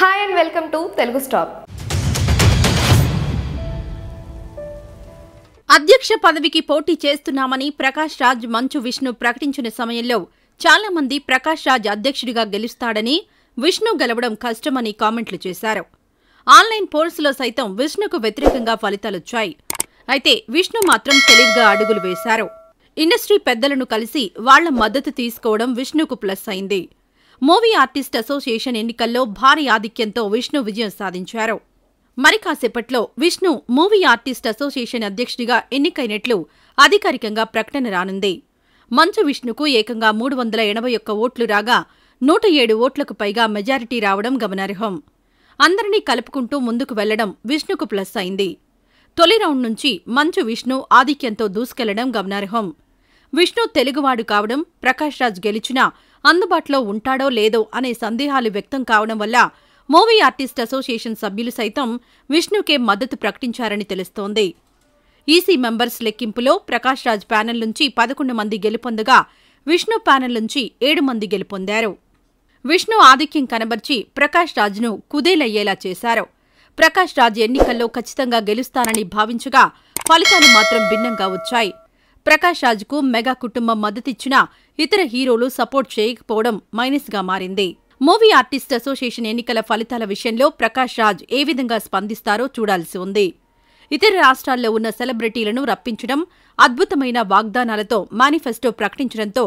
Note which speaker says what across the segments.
Speaker 1: hi and welcome to Telugu stop అధ్యక్ష పదవికి పోటీ చేస్తున్నామని ప్రకాష్ రాజ్ మంచు విష్ణు ప్రకటించిన సమయంలో చాలా మంది ప్రకాష్ రాజ్ అధ్యక్షుడిగా గెలుస్తాడని విష్ణు గెలవడం కష్టమని కామెంట్లు చేశారు ఆన్లైన్ పోల్స్లో సైతం విష్ణుకు వ్యతిరేకంగా ఫలితాలొచ్చాయి అయితే విష్ణు మాత్రం తెలివిగా అడుగులు వేశారు ఇండస్ట్రీ పెద్దలను కలిసి వాళ్ల మద్దతు తీసుకోవడం విష్ణుకు ప్లస్ అయింది మూవీ ఆర్టిస్ట్ అసోసియేషన్ ఎన్నికల్లో భారీ ఆధిక్యంతో విష్ణు విజయం సాధించారు మరి కాసేపట్లో విష్ణు మూవీ ఆర్టిస్ట్ అసోసియేషన్ అధ్యక్షుడిగా ఎన్నికైనట్లు అధికారికంగా ప్రకటన రానుంది మంచు విష్ణుకు ఏకంగా మూడు వందల ఎనభై ఒక్క ఓట్లు రాగా నూట ఏడు ఓట్లకు పైగా మెజారిటీ రావడం గమనార్హం అందరినీ కలుపుకుంటూ ముందుకు వెళ్లడం విష్ణుకు ప్లస్ అయింది తొలి రౌండ్ నుంచి మంచు విష్ణు ఆధిక్యంతో దూసుకెళ్లడం గమనార్హం విష్ణు తెలుగువాడు కావడం ప్రకాష్ రాజ్ గెలిచినా అందుబాటులో ఉంటాడో లేదో అనే సందేహాలు వ్యక్తం కావడం వల్ల మూవీ ఆర్టిస్ట్ అసోసియేషన్ సభ్యులు సైతం విష్ణుకే మద్దతు ప్రకటించారని తెలుస్తోంది ఈసీ మెంబర్స్ లెక్కింపులో ప్రకాష్ రాజ్ ప్యానెల్ నుంచి పదకొండు మంది గెలుపొందగా విష్ణు ప్యానెల్ నుంచి ఏడు మంది గెలుపొందారు విష్ణు ఆధిక్యం కనబర్చి ప్రకాష్ రాజ్ను కుదేలయ్యేలా చేశారు ప్రకాష్ రాజ్ ఎన్నికల్లో ఖచ్చితంగా గెలుస్తానని భావించగా ఫలితాలు మాత్రం భిన్నంగా వచ్చాయి ప్రకాష్ కు మెగా కుటుంబం మద్దతిచ్చిన ఇతర హీరోలు సపోర్ట్ చేయకపోవడం మైనస్గా మారింది మూవీ ఆర్టిస్ట్ అసోసియేషన్ ఎన్నికల ఫలితాల విషయంలో ప్రకాష్ రాజ్ ఏ విధంగా స్పందిస్తారో చూడాల్సి ఉంది ఇతర రాష్ట్రాల్లో ఉన్న సెలబ్రిటీలను రప్పించడం అద్భుతమైన వాగ్దానాలతో మేనిఫెస్టో ప్రకటించడంతో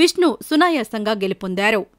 Speaker 1: విష్ణు సునాయాసంగా గెలుపొందారు